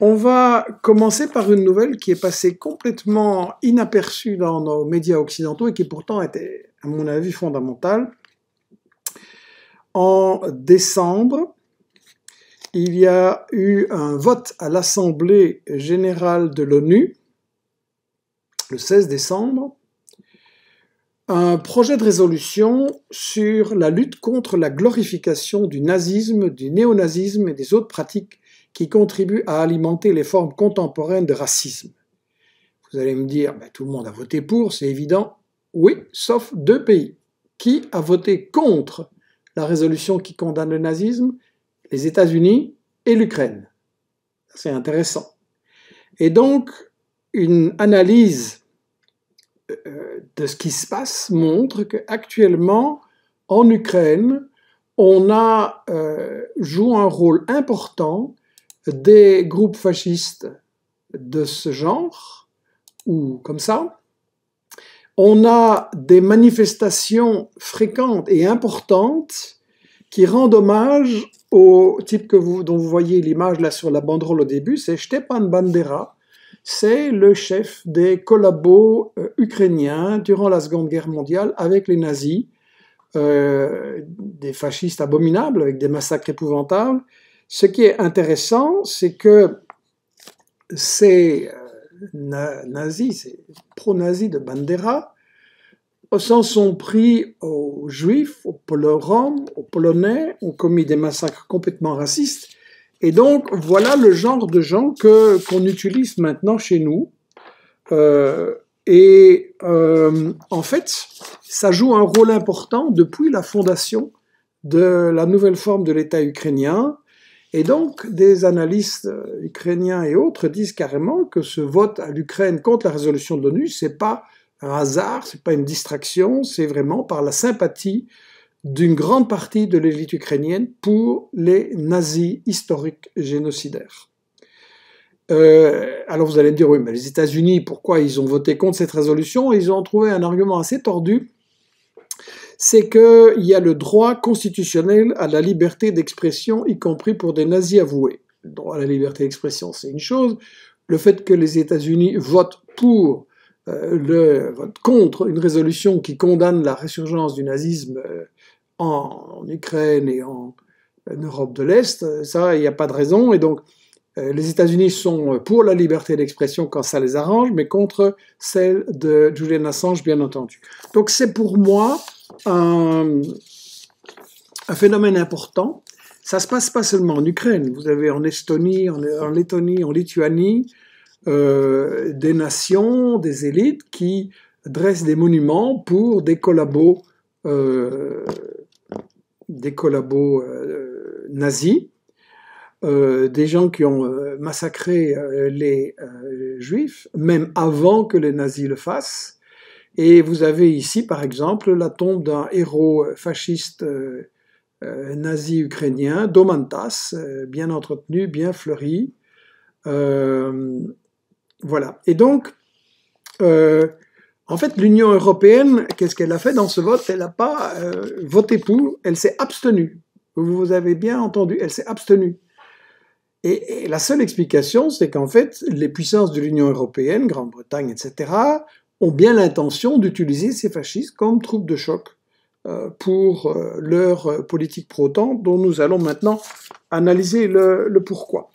On va commencer par une nouvelle qui est passée complètement inaperçue dans nos médias occidentaux et qui pourtant était, à mon avis, fondamentale. En décembre, il y a eu un vote à l'Assemblée générale de l'ONU, le 16 décembre, un projet de résolution sur la lutte contre la glorification du nazisme, du néonazisme et des autres pratiques qui contribuent à alimenter les formes contemporaines de racisme. Vous allez me dire, ben, tout le monde a voté pour, c'est évident. Oui, sauf deux pays. Qui a voté contre la résolution qui condamne le nazisme Les États-Unis et l'Ukraine. C'est intéressant. Et donc, une analyse euh, de ce qui se passe montre qu'actuellement, en Ukraine, on a, euh, joue un rôle important des groupes fascistes de ce genre, ou comme ça, on a des manifestations fréquentes et importantes qui rendent hommage au type que dont vous voyez l'image là sur la banderole au début, c'est Stepan Bandera. C'est le chef des collabos euh, ukrainiens durant la Seconde Guerre mondiale avec les nazis, euh, des fascistes abominables avec des massacres épouvantables. Ce qui est intéressant, c'est que ces euh, nazis, ces pro-nazis de Bandera, s'en sont pris aux juifs, aux Roms, aux polonais, ont commis des massacres complètement racistes. Et donc, voilà le genre de gens que qu'on utilise maintenant chez nous. Euh, et euh, en fait, ça joue un rôle important depuis la fondation de la nouvelle forme de l'État ukrainien, et donc, des analystes euh, ukrainiens et autres disent carrément que ce vote à l'Ukraine contre la résolution de l'ONU, ce n'est pas un hasard, ce n'est pas une distraction, c'est vraiment par la sympathie d'une grande partie de l'élite ukrainienne pour les nazis historiques génocidaires. Euh, alors vous allez me dire, oui, mais les États-Unis, pourquoi ils ont voté contre cette résolution Ils ont trouvé un argument assez tordu c'est qu'il y a le droit constitutionnel à la liberté d'expression, y compris pour des nazis avoués. Le droit à la liberté d'expression, c'est une chose. Le fait que les États-Unis votent pour, euh, le, contre une résolution qui condamne la résurgence du nazisme euh, en, Ukraine et en, en Europe de l'Est, euh, ça, il n'y a pas de raison. Et donc, les États-Unis sont pour la liberté d'expression quand ça les arrange, mais contre celle de Julian Assange, bien entendu. Donc c'est pour moi un, phénomène important. Ça se passe pas seulement en Ukraine. Vous avez en Estonie, en, Lettonie, en Lituanie, euh, des nations, des élites qui dressent des monuments pour des collabos, euh, des collabos euh, nazis, des gens qui ont massacré les juifs, même avant que les nazis le fassent. Et vous avez ici, par exemple, la tombe d'un héros fasciste euh, euh, nazi ukrainien, Domantas, euh, bien entretenu, bien fleuri. voilà. Et donc, en fait, l'Union européenne, qu'est-ce qu'elle a fait dans ce vote Elle n'a pas voté pour, elle s'est abstenue. Vous avez bien entendu, elle s'est abstenue. et la seule explication, c'est qu'en fait, les puissances de l'Union européenne, Grande-Bretagne, etc., ont bien l'intention d'utiliser ces fascistes comme troupes de choc euh, pour euh, leur euh, politique pro temps dont nous allons maintenant analyser le pourquoi.